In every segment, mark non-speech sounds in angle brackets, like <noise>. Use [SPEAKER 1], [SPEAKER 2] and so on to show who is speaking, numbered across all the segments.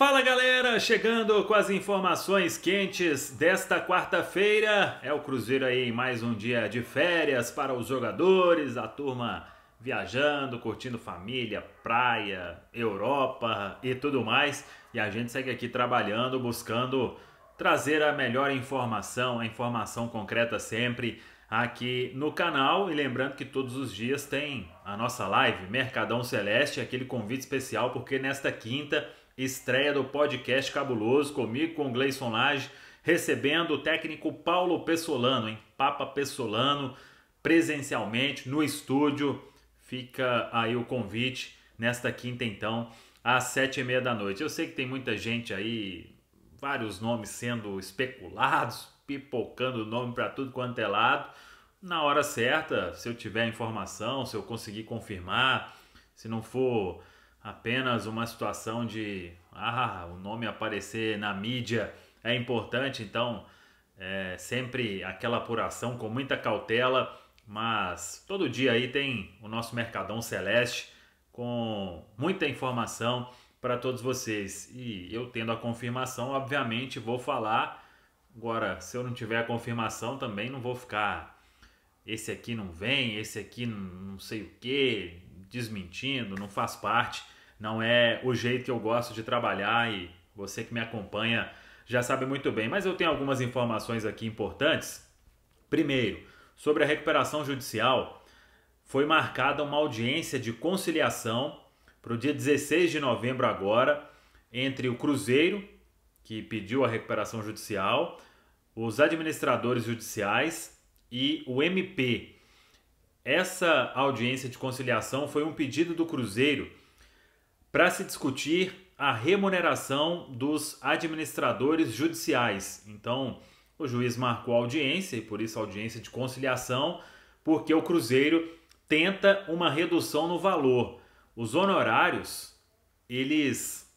[SPEAKER 1] Fala galera, chegando com as informações quentes desta quarta-feira. É o Cruzeiro aí em mais um dia de férias para os jogadores, a turma viajando, curtindo família, praia, Europa e tudo mais. E a gente segue aqui trabalhando, buscando trazer a melhor informação, a informação concreta sempre aqui no canal. E lembrando que todos os dias tem a nossa live Mercadão Celeste, aquele convite especial, porque nesta quinta estreia do podcast Cabuloso, comigo com Gleison Lage, recebendo o técnico Paulo Pessolano, hein? Papa Pessolano, presencialmente no estúdio. Fica aí o convite nesta quinta, então, às sete e meia da noite. Eu sei que tem muita gente aí, vários nomes sendo especulados, <laughs> pipocando o nome para tudo quanto é lado. Na hora certa, se eu tiver informação, se eu conseguir confirmar, se não for apenas uma situação de ah, o nome aparecer na mídia é importante, então é sempre aquela apuração com muita cautela, mas todo dia aí tem o nosso Mercadão Celeste com muita informação para todos vocês. E eu tendo a confirmação, obviamente vou falar. Agora, se eu não tiver a confirmação também não vou ficar esse aqui não vem, esse aqui não sei o que, desmentindo, não faz parte, não é o jeito que eu gosto de trabalhar e você que me acompanha já sabe muito bem. Mas eu tenho algumas informações aqui importantes. Primeiro, sobre a recuperação judicial, foi marcada uma audiência de conciliação para o dia 16 de novembro agora entre o Cruzeiro, que pediu a recuperação judicial, os administradores judiciais e o MP, essa audiência de conciliação foi um pedido do Cruzeiro para se discutir a remuneração dos administradores judiciais. Então, o juiz marcou a audiência, e por isso a audiência de conciliação, porque o Cruzeiro tenta uma redução no valor. Os honorários, eles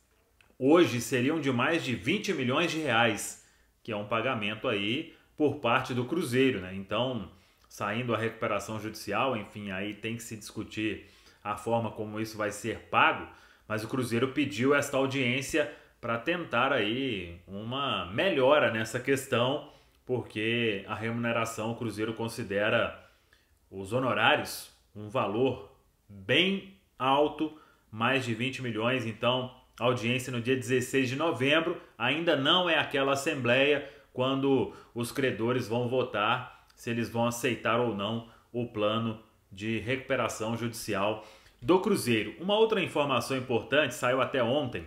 [SPEAKER 1] hoje seriam de mais de 20 milhões de reais, que é um pagamento aí por parte do Cruzeiro, né? Então, saindo a recuperação judicial, enfim, aí tem que se discutir a forma como isso vai ser pago, mas o Cruzeiro pediu esta audiência para tentar aí uma melhora nessa questão, porque a remuneração o Cruzeiro considera os honorários um valor bem alto, mais de 20 milhões, então audiência no dia 16 de novembro ainda não é aquela assembleia quando os credores vão votar se eles vão aceitar ou não o plano de recuperação judicial do Cruzeiro. Uma outra informação importante saiu até ontem,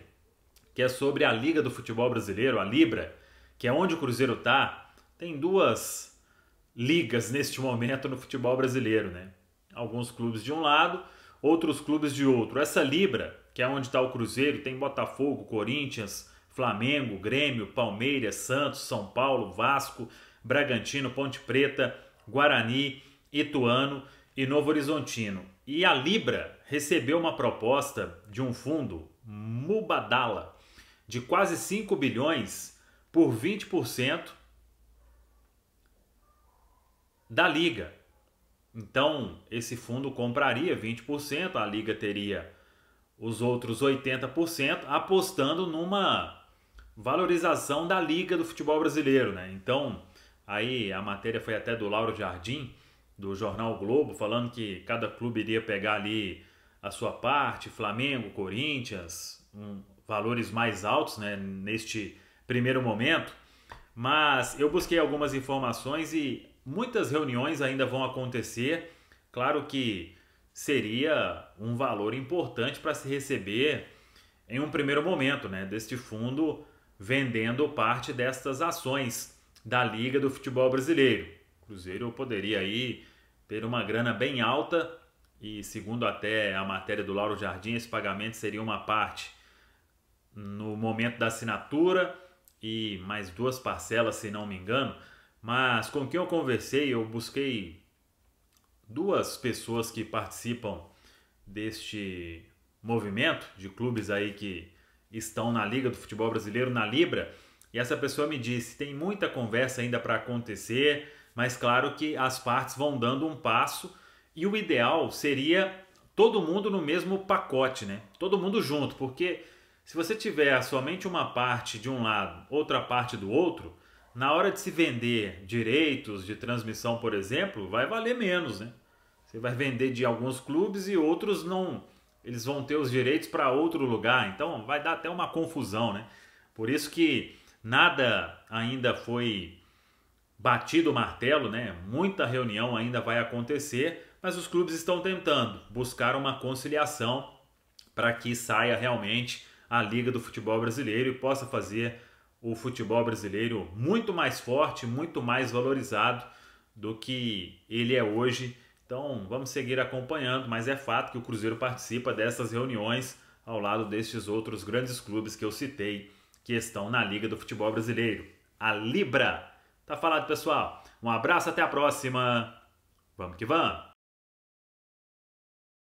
[SPEAKER 1] que é sobre a Liga do Futebol Brasileiro, a Libra, que é onde o Cruzeiro está. Tem duas ligas neste momento no futebol brasileiro, né? Alguns clubes de um lado, outros clubes de outro. Essa Libra, que é onde está o Cruzeiro, tem Botafogo, Corinthians, Flamengo, Grêmio, Palmeiras, Santos, São Paulo, Vasco, Bragantino, Ponte Preta, Guarani, Ituano e Novo Horizontino. E a Libra recebeu uma proposta de um fundo, Mubadala, de quase 5 bilhões por 20% da liga. Então, esse fundo compraria 20%, a liga teria os outros 80%, apostando numa valorização da liga do futebol brasileiro, né? Então, Aí a matéria foi até do Lauro Jardim, do jornal o Globo, falando que cada clube iria pegar ali a sua parte, Flamengo, Corinthians, um, valores mais altos né, neste primeiro momento. Mas eu busquei algumas informações e muitas reuniões ainda vão acontecer. Claro que seria um valor importante para se receber em um primeiro momento, né, deste fundo vendendo parte destas ações da Liga do Futebol Brasileiro. O Cruzeiro poderia aí ter uma grana bem alta e segundo até a matéria do Lauro Jardim, esse pagamento seria uma parte no momento da assinatura e mais duas parcelas, se não me engano. Mas com quem eu conversei, eu busquei duas pessoas que participam deste movimento de clubes aí que estão na Liga do Futebol Brasileiro, na Libra, e essa pessoa me disse: tem muita conversa ainda para acontecer, mas claro que as partes vão dando um passo e o ideal seria todo mundo no mesmo pacote, né? Todo mundo junto, porque se você tiver somente uma parte de um lado, outra parte do outro, na hora de se vender direitos de transmissão, por exemplo, vai valer menos, né? Você vai vender de alguns clubes e outros não, eles vão ter os direitos para outro lugar, então vai dar até uma confusão, né? Por isso que nada ainda foi batido o martelo, né? Muita reunião ainda vai acontecer, mas os clubes estão tentando buscar uma conciliação para que saia realmente a Liga do Futebol Brasileiro e possa fazer o futebol brasileiro muito mais forte, muito mais valorizado do que ele é hoje. Então vamos seguir acompanhando, mas é fato que o Cruzeiro participa dessas reuniões ao lado destes outros grandes clubes que eu citei que estão na Liga do Futebol Brasileiro, a Libra. Tá falado, pessoal. Um abraço, até a próxima. Vamos que vamos!